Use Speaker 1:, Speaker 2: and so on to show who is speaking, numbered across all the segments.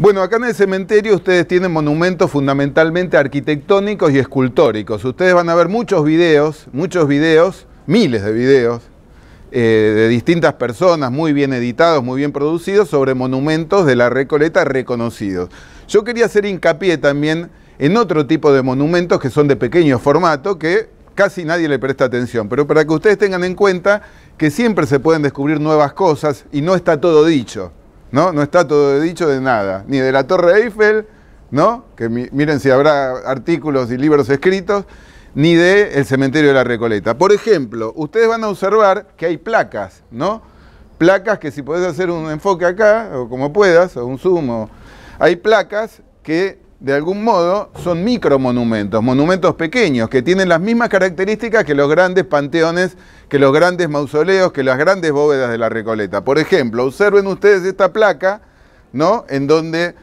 Speaker 1: Bueno, acá en el cementerio ustedes tienen monumentos fundamentalmente arquitectónicos y escultóricos. Ustedes van a ver muchos videos, muchos videos, miles de videos, eh, de distintas personas, muy bien editados, muy bien producidos, sobre monumentos de la Recoleta reconocidos. Yo quería hacer hincapié también en otro tipo de monumentos que son de pequeño formato, que casi nadie le presta atención, pero para que ustedes tengan en cuenta que siempre se pueden descubrir nuevas cosas y no está todo dicho. ¿no? No está todo dicho de nada, ni de la Torre Eiffel, ¿no? Que miren si habrá artículos y libros escritos, ni de el cementerio de la Recoleta. Por ejemplo, ustedes van a observar que hay placas, ¿no? Placas que si podés hacer un enfoque acá, o como puedas, o un zoom, hay placas que de algún modo, son micromonumentos, monumentos pequeños, que tienen las mismas características que los grandes panteones, que los grandes mausoleos, que las grandes bóvedas de la Recoleta. Por ejemplo, observen ustedes esta placa, ¿no? En donde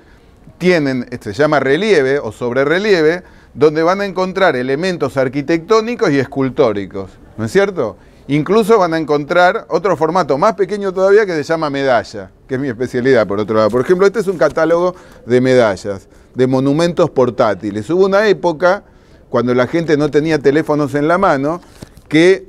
Speaker 1: tienen, este, se llama relieve o relieve, donde van a encontrar elementos arquitectónicos y escultóricos, ¿no es cierto? Incluso van a encontrar otro formato más pequeño todavía que se llama medalla, que es mi especialidad por otro lado. Por ejemplo, este es un catálogo de medallas de monumentos portátiles. Hubo una época, cuando la gente no tenía teléfonos en la mano, que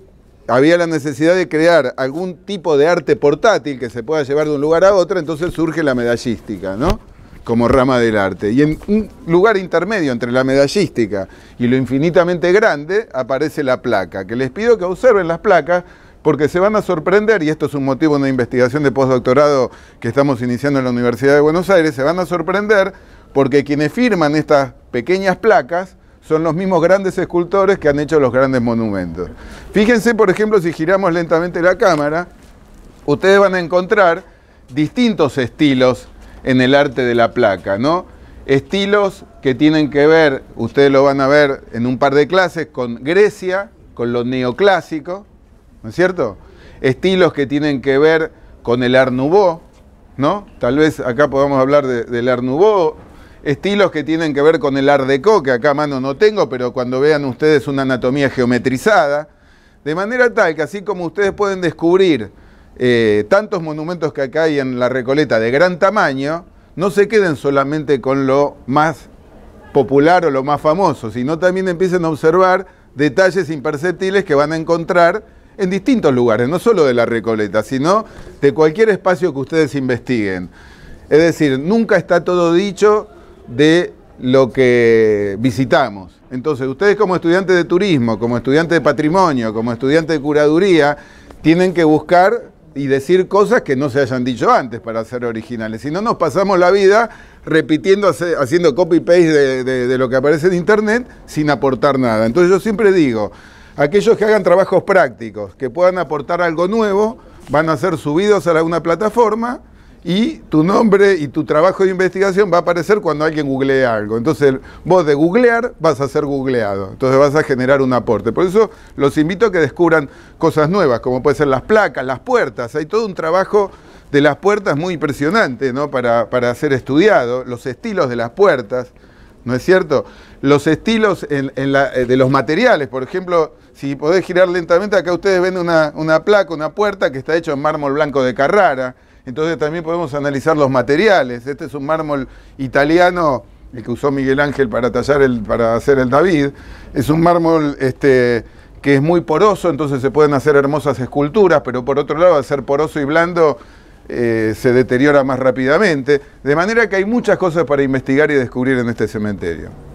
Speaker 1: había la necesidad de crear algún tipo de arte portátil que se pueda llevar de un lugar a otro, entonces surge la medallística, ¿no? Como rama del arte. Y en un lugar intermedio entre la medallística y lo infinitamente grande aparece la placa, que les pido que observen las placas porque se van a sorprender, y esto es un motivo de investigación de postdoctorado que estamos iniciando en la Universidad de Buenos Aires, se van a sorprender porque quienes firman estas pequeñas placas son los mismos grandes escultores que han hecho los grandes monumentos. Fíjense, por ejemplo, si giramos lentamente la cámara, ustedes van a encontrar distintos estilos en el arte de la placa, ¿no? Estilos que tienen que ver, ustedes lo van a ver en un par de clases, con Grecia, con lo neoclásico, ¿no es cierto? Estilos que tienen que ver con el Art Nouveau, ¿no? Tal vez acá podamos hablar del Art Nouveau estilos que tienen que ver con el art deco, que acá a mano no tengo, pero cuando vean ustedes una anatomía geometrizada, de manera tal que así como ustedes pueden descubrir eh, tantos monumentos que acá hay en la Recoleta de gran tamaño, no se queden solamente con lo más popular o lo más famoso, sino también empiecen a observar detalles imperceptibles que van a encontrar en distintos lugares, no solo de la Recoleta, sino de cualquier espacio que ustedes investiguen. Es decir, nunca está todo dicho de lo que visitamos. Entonces, ustedes como estudiantes de turismo, como estudiantes de patrimonio, como estudiantes de curaduría, tienen que buscar y decir cosas que no se hayan dicho antes para ser originales. Si no, nos pasamos la vida repitiendo, haciendo copy-paste de, lo que aparece en Internet sin aportar nada. Entonces yo siempre digo, aquellos que hagan trabajos prácticos, que puedan aportar algo nuevo, van a ser subidos a alguna plataforma y tu nombre y tu trabajo de investigación va a aparecer cuando alguien googlee algo. Entonces, vos de googlear vas a ser googleado. Entonces vas a generar un aporte. Por eso los invito a que descubran cosas nuevas, como pueden ser las placas, las puertas. Hay todo un trabajo de las puertas muy impresionante, ¿no? Para, ser estudiado, los estilos de las puertas, ¿no es cierto? Los estilos la, eh, de los materiales, por ejemplo si podés girar lentamente, acá ustedes ven una, placa, una puerta que está hecha en mármol blanco de Carrara. Entonces también podemos analizar los materiales. Este es un mármol italiano, el que usó Miguel Ángel para tallar el, para hacer el David. Es un mármol este, que es muy poroso, entonces se pueden hacer hermosas esculturas, pero por otro lado, al ser poroso y blando, eh, se deteriora más rápidamente. De manera que hay muchas cosas para investigar y descubrir en este cementerio.